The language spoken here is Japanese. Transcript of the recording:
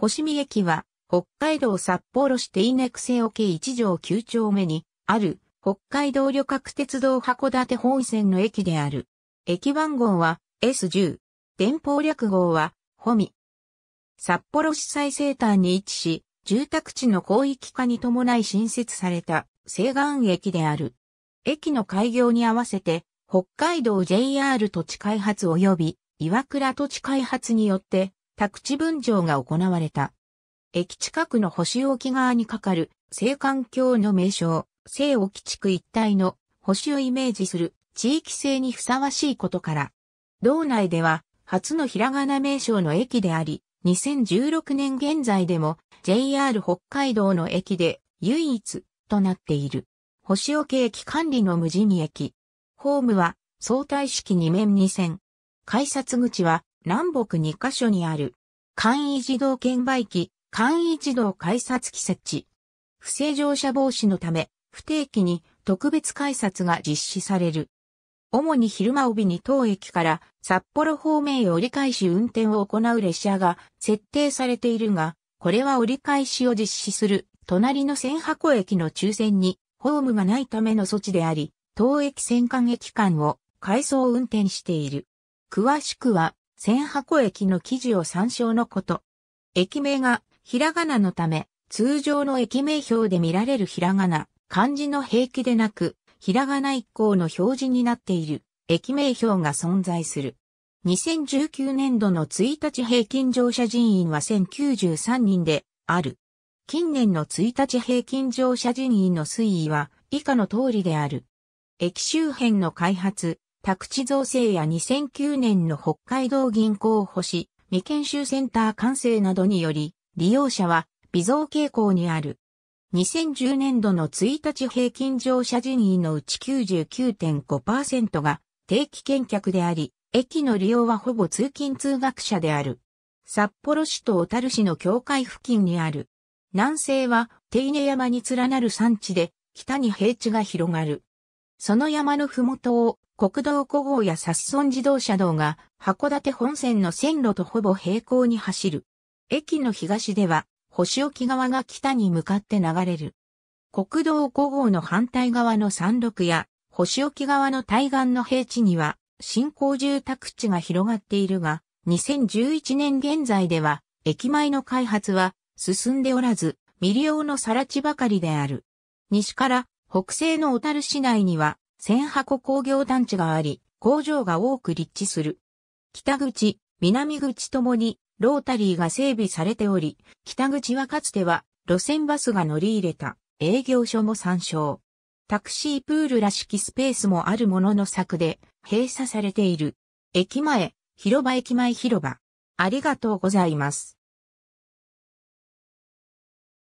星見駅は、北海道札幌市手稲癖沖1条9丁目に、ある、北海道旅客鉄道函館本線の駅である。駅番号は S10。電報略号は、ホミ。札幌市最西端に位置し、住宅地の広域化に伴い新設された西岸駅である。駅の開業に合わせて、北海道 JR 土地開発及び岩倉土地開発によって宅地分譲が行われた。駅近くの星沖側に架かる、西環境の名称、西沖地区一帯の星をイメージする地域性にふさわしいことから、道内では初のひらがな名称の駅であり、2016年現在でも JR 北海道の駅で唯一となっている。星置駅管理の無人駅。ホームは相対式2面2線。改札口は南北2カ所にある、簡易自動券売機、簡易自動改札機設置。不正乗車防止のため、不定期に特別改札が実施される。主に昼間帯に当駅から札幌方面へ折り返し運転を行う列車が設定されているが、これは折り返しを実施する隣の千箱駅の抽選にホームがないための措置であり、当駅千間駅間を改装運転している。詳しくは千箱駅の記事を参照のこと。駅名がひらがなのため、通常の駅名表で見られるひらがな、漢字の平気でなく、ひらがな一行の表示になっている駅名表が存在する。2019年度の1日平均乗車人員は1093人である。近年の1日平均乗車人員の推移は以下の通りである。駅周辺の開発、宅地造成や2009年の北海道銀行守、未研修センター完成などにより、利用者は微増傾向にある。2010年度の1日平均乗車人員のうち99.5%が定期見客であり、駅の利用はほぼ通勤通学者である。札幌市と小樽市の境界付近にある。南西は手稲山に連なる山地で、北に平地が広がる。その山のふもとを国道5号や札村自動車道が函館本線の線路とほぼ平行に走る。駅の東では、星置川が北に向かって流れる。国道5号の反対側の山麓や、星置川の対岸の平地には、新興住宅地が広がっているが、2011年現在では、駅前の開発は進んでおらず、未利用の更地ばかりである。西から北西の小樽市内には千箱工業団地があり、工場が多く立地する。北口、南口ともにロータリーが整備されており、北口はかつては路線バスが乗り入れた営業所も参照。タクシープールらしきスペースもあるものの柵で閉鎖されている。駅前、広場駅前広場。ありがとうございます。